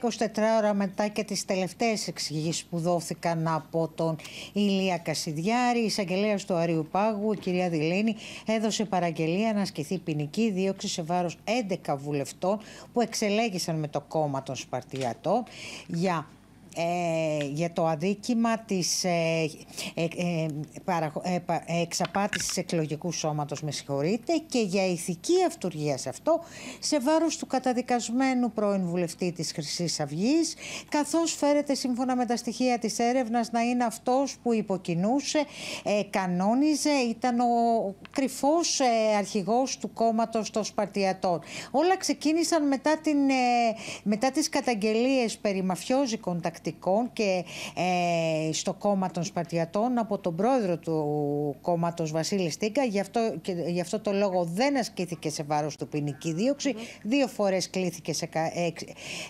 24 ώρα μετά και τις τελευταίες εξηγήσεις που δόθηκαν από τον Ηλία Κασιδιάρη, η εισαγγελέας του Αρίου Πάγου, η κυρία Διλήνη, έδωσε παραγγελία να ασκηθεί ποινική δίωξη σε βάρος 11 βουλευτών που εξελέγησαν με το κόμμα των Σπαρτιατών για ε, για το αδίκημα της ε, ε, ε εξαπάτησης εκλογικού σώματος, με και για ηθική αυτουργία σε αυτό, σε βάρος του καταδικασμένου πρώην βουλευτή της χρυσής αυγής, καθώς φέρεται σύμφωνα με τα στοιχεία της έρευνας να είναι αυτός που υποκινούσε, κανόνιζε, ήταν ο κρυφός αρχηγός του κόμματος των Σπαρτιατών. Όλα ξεκίνησαν μετά, την, μετά τις καταγγελίες περί μαφιόζικων τακτικών και ε, στο κόμμα των Σπαρτιατών από τον πρόεδρο του κόμματος Βασίλη Στίγκα. Γι' αυτό, το λόγο δεν ασκήθηκε σε βάρος του ποινική δίωξη. Mm-hmm. Δύο φορές κλήθηκε σε,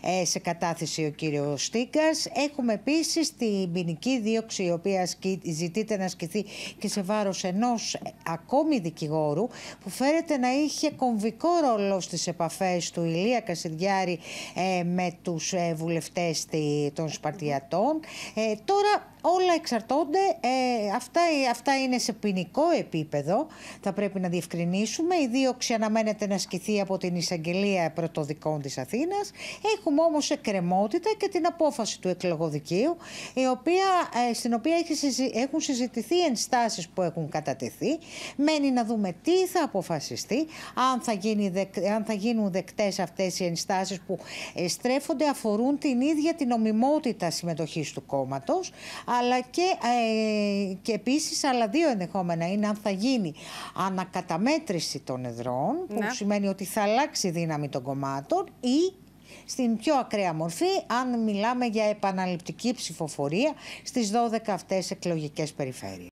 ε, σε κατάθεση ο κύριος Στίγκας. Έχουμε επίσης την ποινική δίωξη η οποία ζητείται να ασκηθεί και σε βάρος ενός ακόμη δικηγόρου που φέρεται να είχε κομβικό ρόλο στις επαφές του Ηλία Κασιδιάρη ε, με τους ε, βουλευτές των Σπαρτιατών. Ε, τώρα όλα εξαρτώνται, ε, αυτά, ε, αυτά είναι σε ποινικό επίπεδο, θα πρέπει να διευκρινίσουμε. Η δίωξη αναμένεται να ασκηθεί από την Εισαγγελία Πρωτοδικών της Αθήνας. Έχουμε όμως εκκρεμότητα και την απόφαση του εκλογοδικείου, οποία, ε, στην οποία έχει, έχουν συζητηθεί ενστάσεις που έχουν κατατεθεί. Μένει να δούμε τι θα αποφασιστεί, αν θα, γίνει θα γίνουν δεκτές αυτές οι ενστάσεις που στρέφονται αφορούν την ίδια την νομιμότητα συμμετοχή συμμετοχής του κόμματος, αλλά και, ε, και επίσης άλλα δύο ενδεχόμενα είναι αν θα γίνει ανακαταμέτρηση των εδρών, που ναι. σημαίνει ότι θα αλλάξει η δύναμη των κομμάτων ή στην πιο ακραία μορφή, αν μιλάμε για επαναληπτική ψηφοφορία στις 12 αυτές εκλογικές περιφέρειες.